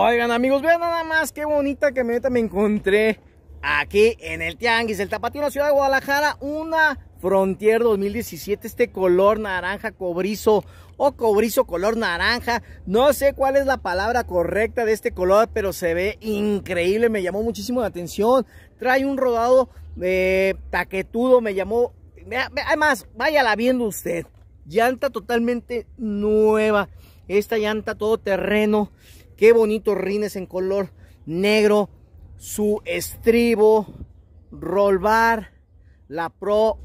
Oigan amigos, vean nada más qué bonita camioneta me encontré aquí en el Tianguis, el Tapatío, la ciudad de Guadalajara, una Frontier 2017, este color naranja cobrizo o cobrizo color naranja, no sé cuál es la palabra correcta de este color, pero se ve increíble, me llamó muchísimo la atención, trae un rodado de eh, taquetudo, me llamó, además, váyala viendo usted, llanta totalmente nueva, esta llanta todo terreno, Qué bonitos rines en color negro. Su estribo, roll la Pro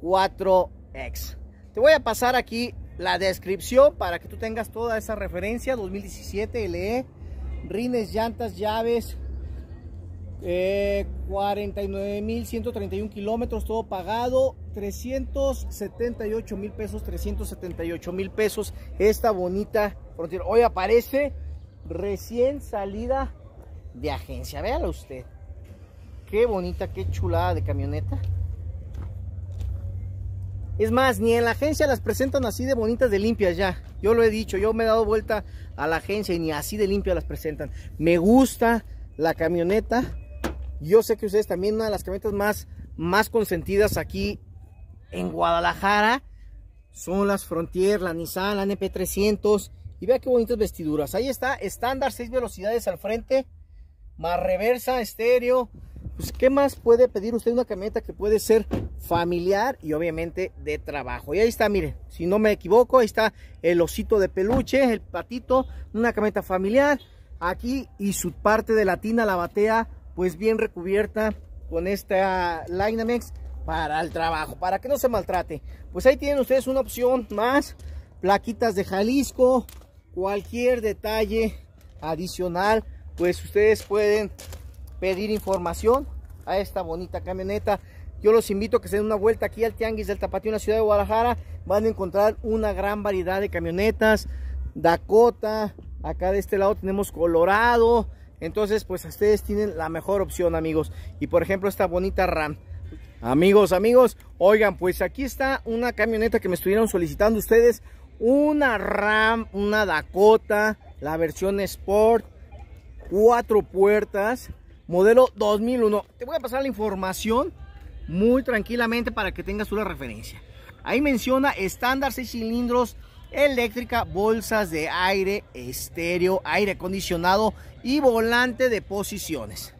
4X. Te voy a pasar aquí la descripción para que tú tengas toda esa referencia. 2017 LE, rines, llantas, llaves, eh, 49.131 kilómetros, todo pagado, 378 mil pesos, 378 mil pesos. Esta bonita Hoy aparece recién salida de agencia. Véala usted. Qué bonita, qué chulada de camioneta. Es más, ni en la agencia las presentan así de bonitas, de limpias ya. Yo lo he dicho, yo me he dado vuelta a la agencia y ni así de limpias las presentan. Me gusta la camioneta. Yo sé que ustedes también una de las camionetas más, más consentidas aquí en Guadalajara son las Frontier, la Nissan, la NP300 y vea qué bonitas vestiduras. Ahí está, estándar, 6 velocidades al frente, más reversa, estéreo. Pues, ¿qué más puede pedir usted una camioneta que puede ser familiar y obviamente de trabajo? Y ahí está, mire, si no me equivoco, ahí está el osito de peluche, el patito, una camioneta familiar. Aquí y su parte de la tina. la batea, pues bien recubierta con esta lineamex para el trabajo, para que no se maltrate. Pues ahí tienen ustedes una opción más, plaquitas de Jalisco, cualquier detalle adicional, pues ustedes pueden pedir información a esta bonita camioneta. Yo los invito a que se den una vuelta aquí al Tianguis del Tapatío en la ciudad de Guadalajara. Van a encontrar una gran variedad de camionetas. Dakota, acá de este lado tenemos Colorado. Entonces, pues ustedes tienen la mejor opción, amigos. Y por ejemplo, esta bonita RAM. Amigos, amigos, oigan, pues aquí está una camioneta que me estuvieron solicitando ustedes una Ram, una Dakota, la versión Sport, cuatro puertas, modelo 2001. Te voy a pasar la información muy tranquilamente para que tengas una referencia. Ahí menciona estándar 6 cilindros, eléctrica, bolsas de aire, estéreo, aire acondicionado y volante de posiciones.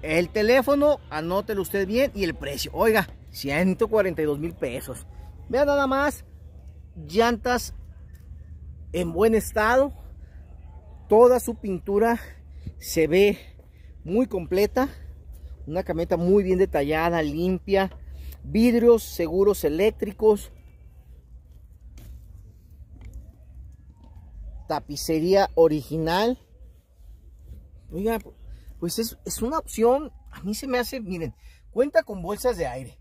El teléfono, anótelo usted bien y el precio. Oiga, 142 mil pesos. Vea nada más llantas en buen estado, toda su pintura se ve muy completa, una camioneta muy bien detallada, limpia, vidrios, seguros eléctricos, tapicería original. Oiga, pues es, es, una opción, a mí se me hace, miren, cuenta con bolsas de aire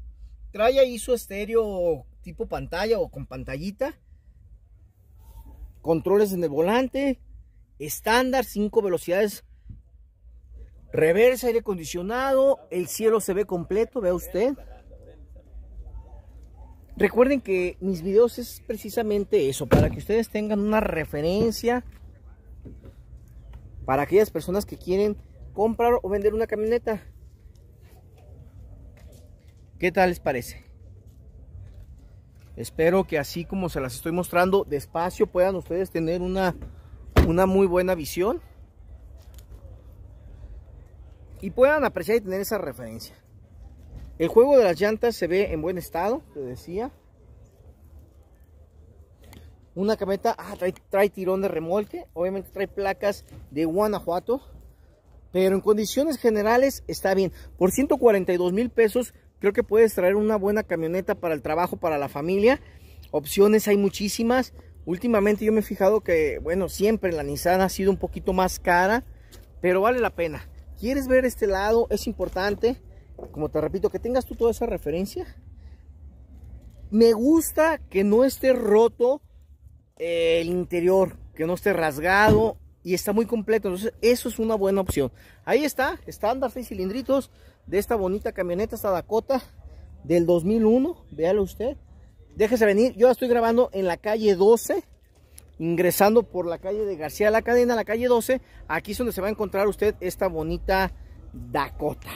trae ahí su estéreo tipo pantalla o con pantallita. Controles en el volante. Estándar, 5 velocidades. Reversa, aire acondicionado. El cielo se ve completo, vea usted. Recuerden que mis videos es precisamente eso, para que ustedes tengan una referencia para aquellas personas que quieren comprar o vender una camioneta. ¿Qué tal les parece? Espero que así como se las estoy mostrando despacio puedan ustedes tener una, una muy buena visión. Y puedan apreciar y tener esa referencia. El juego de las llantas se ve en buen estado, te decía. Una camioneta, ah, trae, tirón de remolque, obviamente trae placas de Guanajuato. Pero en condiciones generales está bien. Por 142 mil pesos Creo que puedes traer una buena camioneta para el trabajo, para la familia. Opciones hay muchísimas. Últimamente yo me he fijado que, bueno, siempre la Nissan ha sido un poquito más cara, pero vale la pena. ¿Quieres ver este lado? Es importante, como te repito, que tengas tú toda esa referencia. Me gusta que no esté roto eh, el interior, que no esté rasgado y está muy completo. Entonces, eso es una buena opción. Ahí está, estándar, seis cilindritos, de esta bonita camioneta, esta Dakota del 2001, véalo usted. Déjese venir, yo estoy grabando en la calle 12, ingresando por la calle de García La Cadena, la calle 12. Aquí es donde se va a encontrar usted esta bonita Dakota.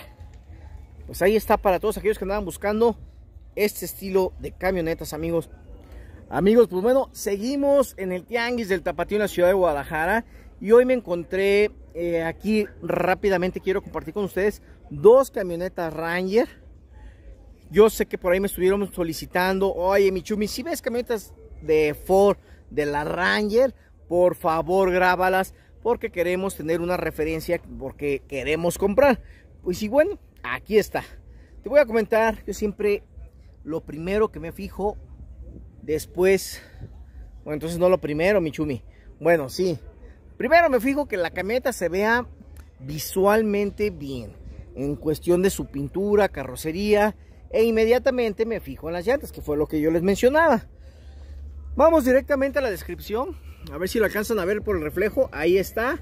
Pues ahí está para todos aquellos que andaban buscando este estilo de camionetas, amigos. Amigos, pues bueno, seguimos en el Tianguis del Tapatío en la ciudad de Guadalajara. Y hoy me encontré eh, aquí rápidamente, quiero compartir con ustedes dos camionetas Ranger. Yo sé que por ahí me estuvieron solicitando, oye Michumi, si ves camionetas de Ford, de la Ranger, por favor grábalas porque queremos tener una referencia, porque queremos comprar. Pues y bueno, aquí está. Te voy a comentar, yo siempre lo primero que me fijo después, bueno entonces no lo primero Michumi, bueno sí, Primero me fijo que la camioneta se vea visualmente bien, en cuestión de su pintura, carrocería, e inmediatamente me fijo en las llantas, que fue lo que yo les mencionaba. Vamos directamente a la descripción, a ver si lo alcanzan a ver por el reflejo, ahí está,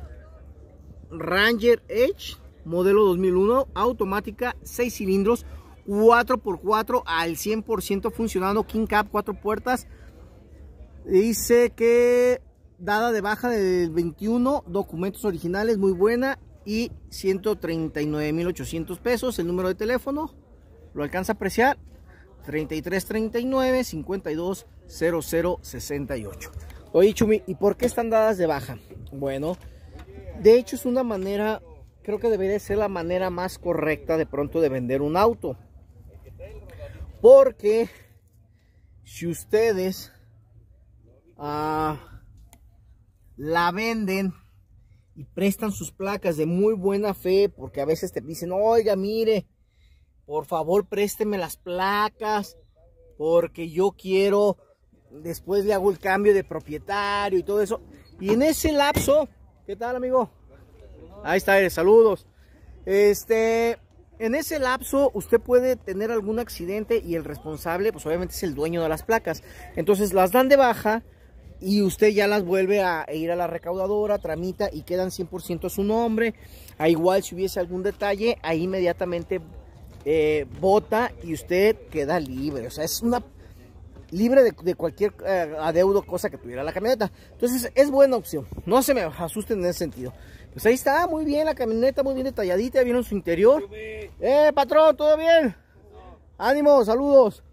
Ranger Edge, modelo 2001, automática, 6 cilindros, 4x4 al 100% funcionando, King Cap, 4 puertas, dice que dada de baja del 21, documentos originales, muy buena, y 139.800 pesos. El número de teléfono, lo alcanza a apreciar, 3339 52 Oye, Chumi, ¿y por qué están dadas de baja? Bueno, de hecho es una manera, creo que debería ser la manera más correcta de pronto de vender un auto. Porque si ustedes... Ah, la venden y prestan sus placas de muy buena fe, porque a veces te dicen, oiga, mire, por favor présteme las placas, porque yo quiero, después le hago el cambio de propietario y todo eso. Y en ese lapso, ¿qué tal amigo? Ahí está, eh, saludos. Este, en ese lapso usted puede tener algún accidente y el responsable, pues obviamente es el dueño de las placas. Entonces las dan de baja y usted ya las vuelve a e ir a la recaudadora, tramita y quedan 100% a su nombre. A ah, igual si hubiese algún detalle, ahí inmediatamente eh, vota y usted queda libre. O sea, es una libre de, cualquier eh, adeudo, cosa que tuviera la camioneta. Entonces es buena opción. No se me asusten en ese sentido. Pues ahí está, muy bien la camioneta, muy bien detalladita, vieron su interior. Eh, patrón, ¿todo bien? Ánimo, saludos.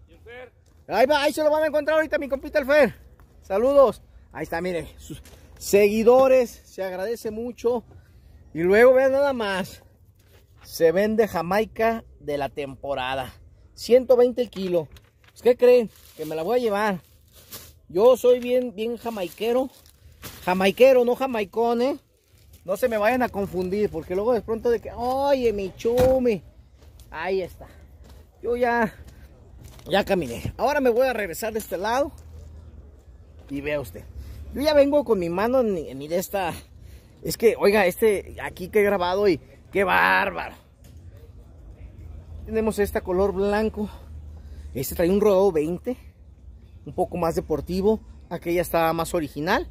Ahí, va, ahí se lo van a encontrar ahorita mi compita el Fer. Saludos. Ahí está, miren sus seguidores, se agradece mucho. Y luego vean nada más. Se vende Jamaica de la temporada. 120 kilos pues, ¿Qué creen? Que me la voy a llevar. Yo soy bien, bien jamaiquero. Jamaiquero, no jamaicón, ¿eh? No se me vayan a confundir, porque luego de pronto de que, oye, mi chumi. Ahí está. Yo ya, ya caminé. Ahora me voy a regresar de este lado. Y vea usted. Yo ya vengo con mi mano en, mi de esta... Es que, oiga, este aquí que he grabado y qué bárbaro. Tenemos esta color blanco. Este trae un rodado 20. Un poco más deportivo. Aquella estaba más original.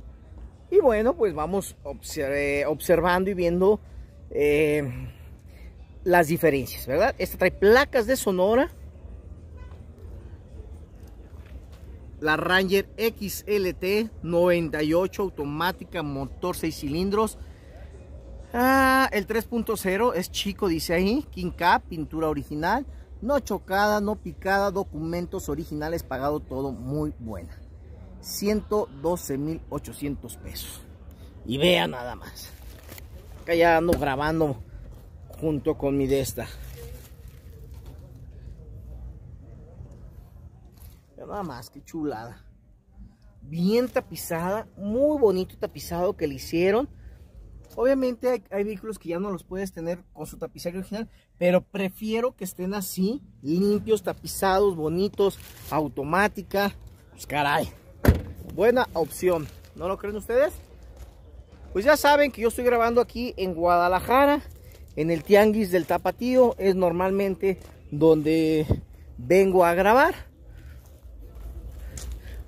Y bueno, pues vamos eh, observando y viendo eh, las diferencias, ¿verdad? Esta trae placas de Sonora. la Ranger XLT 98 automática, motor 6 cilindros. Ah, el 3.0 es chico, dice ahí, King pintura original, no chocada, no picada, documentos originales, pagado todo muy buena. 112,800 pesos. Y vea nada más. Acá ya ando grabando junto con mi de nada más, qué chulada. Bien tapizada, muy bonito tapizado que le hicieron. Obviamente hay, vehículos que ya no los puedes tener con su tapizaje original, pero prefiero que estén así, limpios, tapizados, bonitos, automática. Pues caray, buena opción. ¿No lo creen ustedes? Pues ya saben que yo estoy grabando aquí en Guadalajara, en el Tianguis del Tapatío, es normalmente donde vengo a grabar.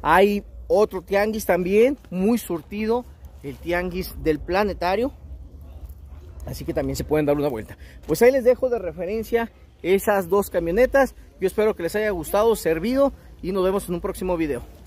Hay otro tianguis también, muy surtido, el tianguis del planetario. Así que también se pueden dar una vuelta. Pues ahí les dejo de referencia esas dos camionetas. Yo espero que les haya gustado, servido y nos vemos en un próximo video.